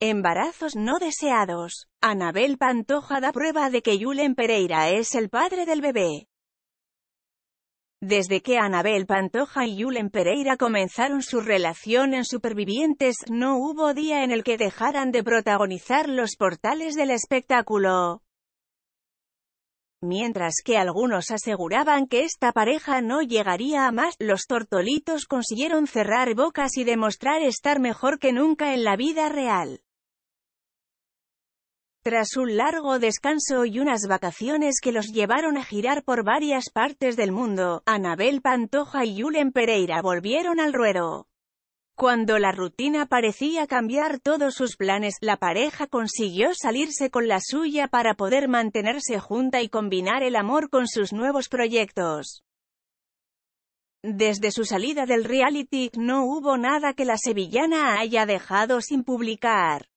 Embarazos no deseados. Anabel Pantoja da prueba de que Julen Pereira es el padre del bebé. Desde que Anabel Pantoja y Julen Pereira comenzaron su relación en Supervivientes, no hubo día en el que dejaran de protagonizar los portales del espectáculo. Mientras que algunos aseguraban que esta pareja no llegaría a más, los tortolitos consiguieron cerrar bocas y demostrar estar mejor que nunca en la vida real. Tras un largo descanso y unas vacaciones que los llevaron a girar por varias partes del mundo, Anabel Pantoja y Yulen Pereira volvieron al ruero. Cuando la rutina parecía cambiar todos sus planes, la pareja consiguió salirse con la suya para poder mantenerse junta y combinar el amor con sus nuevos proyectos. Desde su salida del reality, no hubo nada que la sevillana haya dejado sin publicar.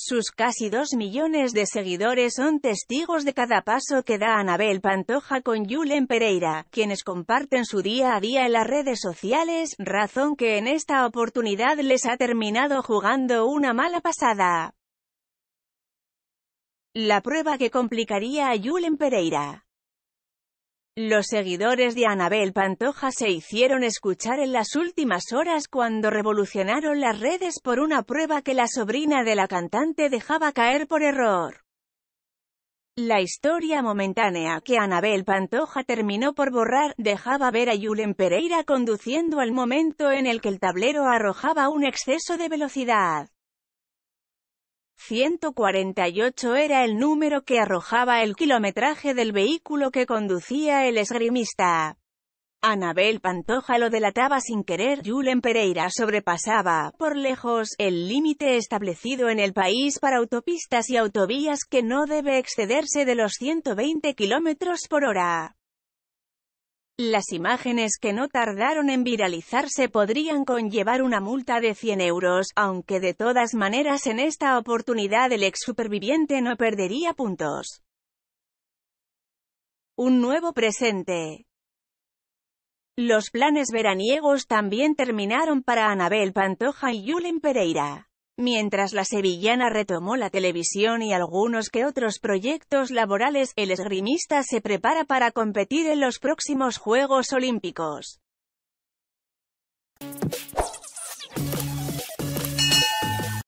Sus casi dos millones de seguidores son testigos de cada paso que da Anabel Pantoja con Julen Pereira, quienes comparten su día a día en las redes sociales, razón que en esta oportunidad les ha terminado jugando una mala pasada. La prueba que complicaría a Julen Pereira. Los seguidores de Anabel Pantoja se hicieron escuchar en las últimas horas cuando revolucionaron las redes por una prueba que la sobrina de la cantante dejaba caer por error. La historia momentánea que Anabel Pantoja terminó por borrar, dejaba ver a Yulen Pereira conduciendo al momento en el que el tablero arrojaba un exceso de velocidad. 148 era el número que arrojaba el kilometraje del vehículo que conducía el esgrimista. Anabel Pantoja lo delataba sin querer, Julen Pereira sobrepasaba, por lejos, el límite establecido en el país para autopistas y autovías que no debe excederse de los 120 km por hora. Las imágenes que no tardaron en viralizarse podrían conllevar una multa de 100 euros, aunque de todas maneras en esta oportunidad el ex superviviente no perdería puntos. Un nuevo presente. Los planes veraniegos también terminaron para Anabel Pantoja y Yulen Pereira. Mientras la sevillana retomó la televisión y algunos que otros proyectos laborales, el esgrimista se prepara para competir en los próximos Juegos Olímpicos.